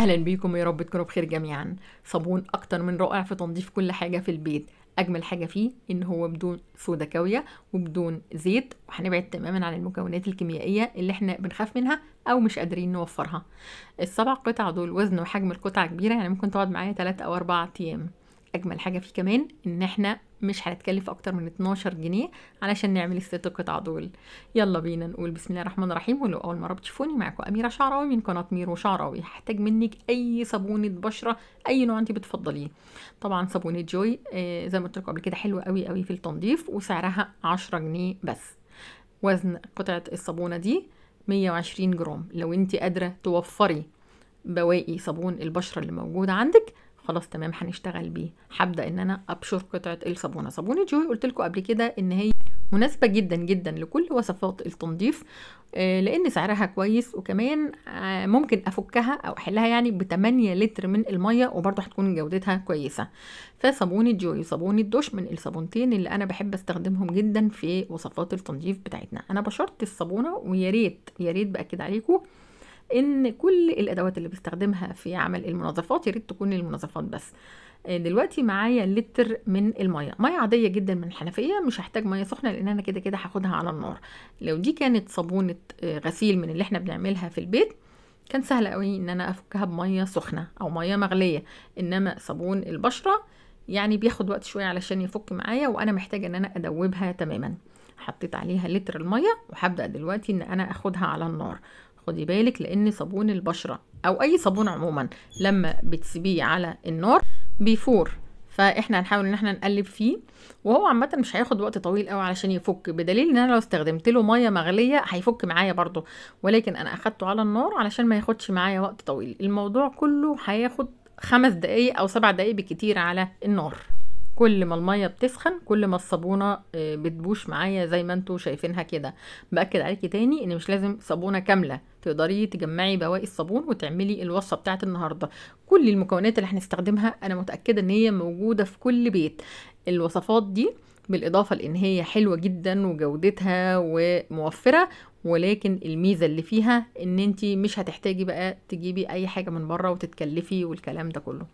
أهلا بيكم يا رب تكونوا بخير جميعا صابون أكتر من رائع في تنظيف كل حاجة في البيت أجمل حاجة فيه إن هو بدون صودا كاوية وبدون زيت وهنبعد تماما عن المكونات الكيميائية اللي احنا بنخاف منها أو مش قادرين نوفرها السبع قطع دول وزن وحجم القطعة كبيرة يعني ممكن تقعد معايا 3 أو 4 أيام اجمل حاجه فيه كمان ان احنا مش هنتكلف اكتر من 12 جنيه علشان نعمل الست قطع دول يلا بينا نقول بسم الله الرحمن الرحيم ولو اول مره بتشوفوني معاكم اميره شعراوي من قناه ميرو شعراوي هحتاج منك اي صابونه بشره اي نوع انت بتفضليه طبعا صابونه جوي آه زي ما قلت لكم قبل كده حلوه قوي قوي في التنظيف وسعرها 10 جنيه بس وزن قطعه الصابونه دي 120 جرام لو انت قادره توفري بواقي صابون البشره اللي موجود عندك خلاص تمام هنشتغل بيه هبدا ان انا ابشر قطعه الصابونه صابونه جوي قلت لكم قبل كده ان هي مناسبه جدا جدا لكل وصفات التنظيف آه، لان سعرها كويس وكمان آه، ممكن افكها او احلها يعني ب 8 لتر من الميه وبرده هتكون جودتها كويسه فصابونه جوي وصابونه دوش من الصابونتين اللي انا بحب استخدمهم جدا في وصفات التنظيف بتاعتنا انا بشرت الصابونه ويا ريت يا ريت باكد عليكم ان كل الادوات اللي بستخدمها في عمل المنظفات يا ريت تكون المنظفات بس آه، دلوقتي معايا لتر من الميه ميه عاديه جدا من الحنفيه مش هحتاج ميه سخنه لان انا كده كده هاخدها على النار لو دي كانت صابونه آه، غسيل من اللي احنا بنعملها في البيت كان سهل قوي ان انا افكها بميه سخنه او ميه مغليه انما صابون البشره يعني بياخد وقت شويه علشان يفك معايا وانا محتاجه ان انا ادوبها تماما حطيت عليها لتر الميه وهبدا دلوقتي ان انا اخدها على النار خدي بالك لان صابون البشره او اي صابون عموما لما بتسيبيه على النار بيفور فاحنا هنحاول ان احنا نقلب فيه وهو عامه مش هياخد وقت طويل قوي علشان يفك بدليل ان انا لو استخدمت له ميه مغليه هيفك معايا برده ولكن انا اخدته على النار علشان ما ياخدش معايا وقت طويل الموضوع كله هياخد خمس دقايق او سبع دقايق بكتير على النار كل ما الميه بتسخن كل ما الصابونه آه، بتبوش معايا زي ما انتوا شايفينها كده باكد عليكي تاني ان مش لازم صابونه كامله تقدري تجمعي بواقي الصابون وتعملي الوصفه بتاعه النهارده كل المكونات اللي هنستخدمها انا متاكده ان هي موجوده في كل بيت الوصفات دي بالاضافه لان هي حلوه جدا وجودتها وموفره ولكن الميزه اللي فيها ان انت مش هتحتاجي بقى تجيبي اي حاجه من بره وتتكلفي والكلام ده كله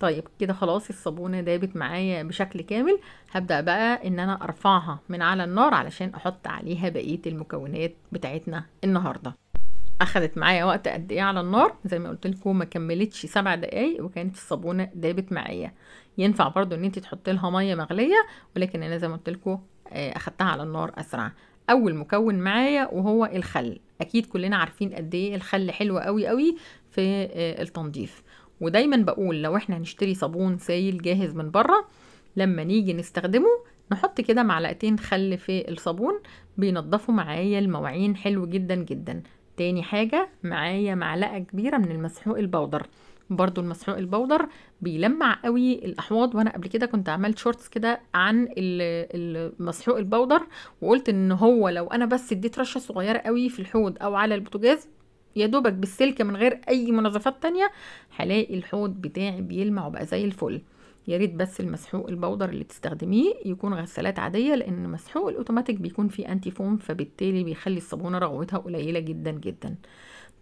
طيب كده خلاص الصابونه دابت معايا بشكل كامل هبدا بقى ان انا ارفعها من على النار علشان احط عليها بقيه المكونات بتاعتنا النهارده اخدت معايا وقت قد ايه على النار زي ما قلت لكم ما كملتش سبع دقايق وكانت الصابونه دابت معايا ينفع برضو ان انت تحطي لها ميه مغليه ولكن انا زي ما قلت لكم آه، اخدتها على النار اسرع اول مكون معايا وهو الخل اكيد كلنا عارفين قد ايه الخل حلو قوي قوي في آه، التنظيف ودايما بقول لو احنا هنشتري صابون سايل جاهز من بره لما نيجي نستخدمه نحط كده معلقتين خل في الصابون بينضفوا معايا المواعين حلو جدا جدا تاني حاجة معايا معلقة كبيرة من المسحوق البودر برضو المسحوق البودر بيلمع قوي الاحواض وانا قبل كده كنت عملت شورتس كده عن المسحوق البودر وقلت ان هو لو انا بس اديت رشه صغيره قوي في الحوض او على البوتجاز يا دوبك بالسلك من غير اي منظفات تانية هلاقي الحوض بتاعي بيلمع وبقى زي الفل يا ريت بس المسحوق البودر اللي تستخدميه يكون غسالات عاديه لان مسحوق الاوتوماتيك بيكون فيه انتي فوم فبالتالي بيخلي الصابونه رغوتها قليله جدا جدا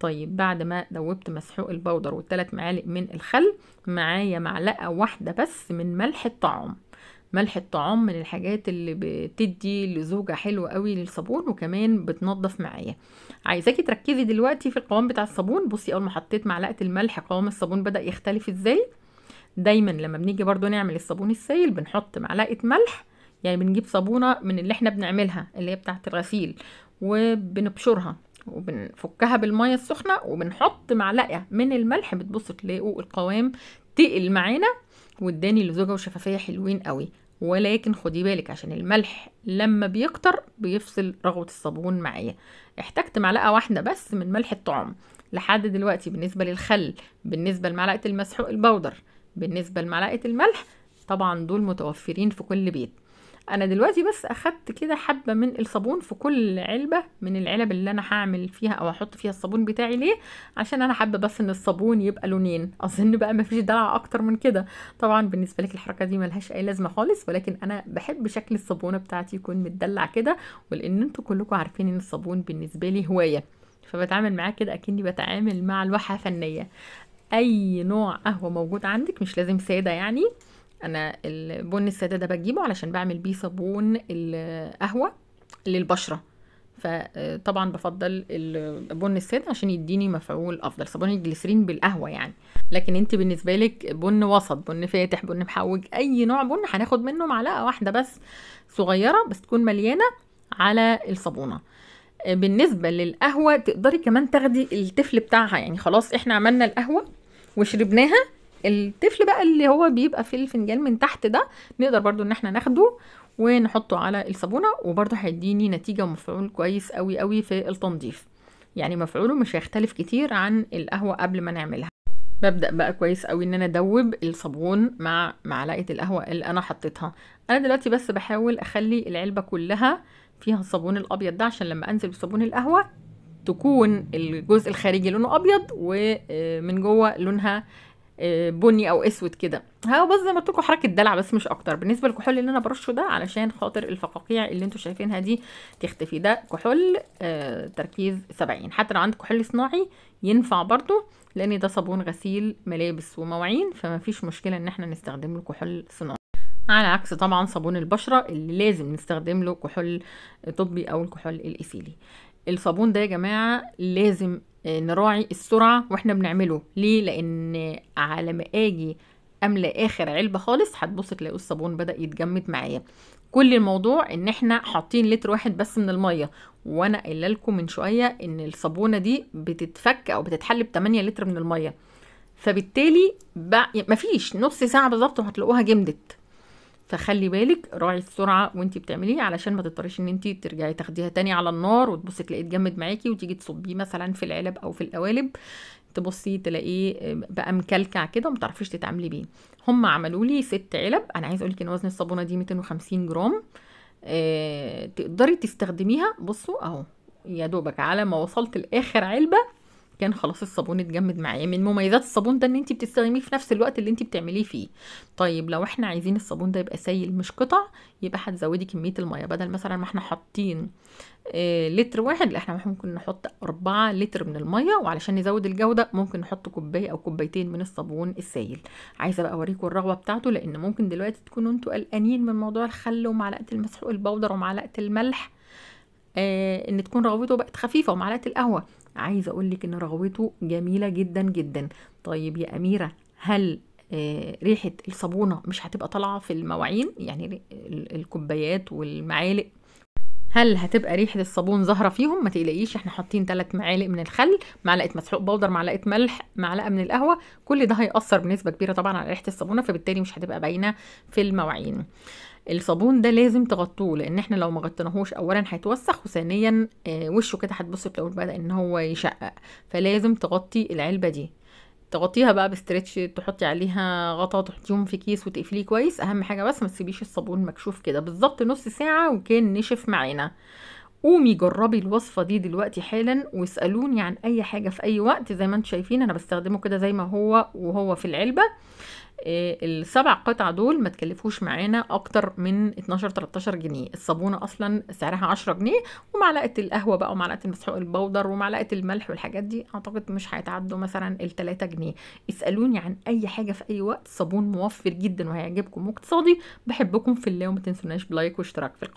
طيب بعد ما دوبت مسحوق البودر والثلاث معالق من الخل معايا معلقه واحده بس من ملح الطعام ملح الطعام من الحاجات اللي بتدي لزوجه حلوه قوي للصابون وكمان بتنظف معايا عايزاكي تركزي دلوقتي في القوام بتاع الصابون بصي اول ما حطيت معلقه الملح قوام الصابون بدا يختلف ازاي دايما لما بنيجي برضو نعمل الصابون السائل بنحط معلقه ملح يعني بنجيب صابونه من اللي احنا بنعملها اللي هي بتاعه الغسيل وبنبشرها وبنفكها بالميه السخنه وبنحط معلقه من الملح بتبص تلاقوا القوام تقل معانا واداني لزوجه وشفافيه حلوين قوي ولكن خدي بالك عشان الملح لما بيكتر بيفصل رغوه الصابون معايا احتجت معلقه واحده بس من ملح الطعام لحد دلوقتي بالنسبه للخل بالنسبه لمعلقه المسحوق البودر بالنسبة لمعلقة الملح طبعا دول متوفرين في كل بيت انا دلوقتي بس اخدت كده حبه من الصابون في كل علبه من العلب اللي انا هعمل فيها او هحط فيها الصابون بتاعي ليه عشان انا حابه بس ان الصابون يبقى لونين اظن بقى مفيش دلع اكتر من كده طبعا بالنسبه لك الحركه دي ملهاش اي لازمه خالص ولكن انا بحب شكل الصابونه بتاعتي يكون متدلع كده ولان انتوا كلكم عارفين ان الصابون بالنسبه لي هوايه فبتعامل معاه كده اكني بتعامل مع لوحه فنيه اي نوع قهوه موجود عندك مش لازم ساده يعني انا البن الساده ده بجيبه علشان بعمل بيه صابون القهوه للبشره فطبعا بفضل البن الساده عشان يديني مفعول افضل صابون الجليسرين بالقهوه يعني لكن انت بالنسبه لك بن وسط بن فاتح بن محوج اي نوع بن هناخد منه معلقه واحده بس صغيره بس تكون مليانه على الصابونه بالنسبة للقهوة تقدري كمان تاخدي الطفل بتاعها يعني خلاص احنا عملنا القهوة وشربناها الطفل بقى اللي هو بيبقى في الفنجان من تحت ده نقدر برضو ان احنا ناخده ونحطه على الصابونة وبرضو هيديني نتيجة ومفعول كويس قوي قوي في التنظيف يعني مفعوله مش هيختلف كتير عن القهوة قبل ما نعملها ببدأ بقى كويس قوي ان انا ادوب الصابون مع معلقة القهوة اللي انا حطيتها انا دلوقتي بس بحاول اخلي العلبة كلها فيها الصابون الابيض ده عشان لما انزل بصابون القهوة تكون الجزء الخارجي لونه ابيض ومن جوه لونها آه، بني او اسود كده هو بس زي ما قلت لكم حركه دلع بس مش اكتر بالنسبه للكحول اللي انا برشه ده علشان خاطر الفقاقيع اللي انتم شايفينها دي تختفي ده كحول آه، تركيز 70 حتى لو عندك كحول صناعي ينفع برضو لان ده صابون غسيل ملابس ومواعين فما فيش مشكله ان احنا نستخدم له كحول صناعي على عكس طبعا صابون البشره اللي لازم نستخدم له كحول طبي او الكحول الاسيلي الصابون ده يا جماعه لازم آه، نراعي السرعة واحنا بنعمله ليه لان على ما اجي املى اخر علبة خالص هتبص تلاقي الصابون بدأ يتجمد معايا كل الموضوع ان احنا حاطين لتر واحد بس من المية وانا قايله لكم من شوية ان الصابونة دي بتتفك او بتتحل ب 8 لتر من المية فبالتالي بقى مفيش نص ساعة بالظبط وهتلاقوها جمدت فخلي بالك راعي السرعه وانت بتعمليه علشان ما تضطريش ان انت ترجعي تاخديها تاني على النار وتبصي تلاقيه اتجمد معاكي وتيجي تصبيه مثلا في العلب او في القوالب تبصي تلاقيه آه، بقى مكلكع كده ومتعرفيش تعرفيش تتعاملي بيه هم عملوا لي ست علب انا عايز اقول لك ان وزن الصابونه دي 250 جرام آه، تقدري تستخدميها بصوا اهو يا دوبك على ما وصلت لاخر علبه كان خلاص الصابون اتجمد معايا من مميزات الصابون ده ان انت بتستخدميه في نفس الوقت اللي انت بتعمليه فيه طيب لو احنا عايزين الصابون ده يبقى سايل مش قطع يبقى هتزودي كميه الميه بدل مثلا ما احنا حاطين إيه لتر واحد لا احنا ممكن نحط أربعة لتر من الميه وعلشان نزود الجوده ممكن نحط كوبايه او كوبايتين من الصابون السايل عايزه بقى اوريكم الرغوه بتاعته لان ممكن دلوقتي تكونوا انتوا قلقانين من موضوع الخل ومعلقه المسحوق البودر ومعلقه الملح إيه ان تكون رغوته بقت خفيفه ومعلقه القهوه عايزه اقول لك ان رغوته جميله جدا جدا طيب يا اميره هل آه، ريحه الصابونه مش هتبقى طالعه في المواعين يعني الكوبايات والمعالق هل هتبقى ريحه الصابون ظاهره فيهم ما تقلقيش احنا حاطين 3 معالق من الخل معلقه مسحوق بودر معلقه ملح معلقه من القهوه كل ده هيأثر بنسبه كبيره طبعا على ريحه الصابونه فبالتالي مش هتبقى باينه في المواعين الصابون ده لازم تغطوه لان احنا لو ما غطيناهوش اولا هيتوسخ وثانيا آه، وشه كده هتبص تلاقيه بدا ان هو يشقق فلازم تغطي العلبه دي تغطيها بقى بستريتش تحطي عليها غطا تحطيهم في كيس وتقفليه كويس اهم حاجه بس ما تسيبيش الصابون مكشوف كده بالظبط نص ساعه وكان نشف معانا قومي جربي الوصفه دي دلوقتي حالا واسالوني عن اي حاجه في اي وقت زي ما انتم شايفين انا بستخدمه كده زي ما هو وهو في العلبه آه، السبع قطع دول ما تكلفوش معانا اكتر من 12 13 جنيه الصابونه اصلا سعرها 10 جنيه ومعلقه القهوه بقى ومعلقه المسحوق البودر ومعلقه الملح والحاجات دي اعتقد مش هيتعدوا مثلا ال 3 جنيه اسالوني عن اي حاجه في اي وقت صابون موفر جدا وهيعجبكم واقتصادي بحبكم في الله وما تنسوناش بلايك واشتراك في القناه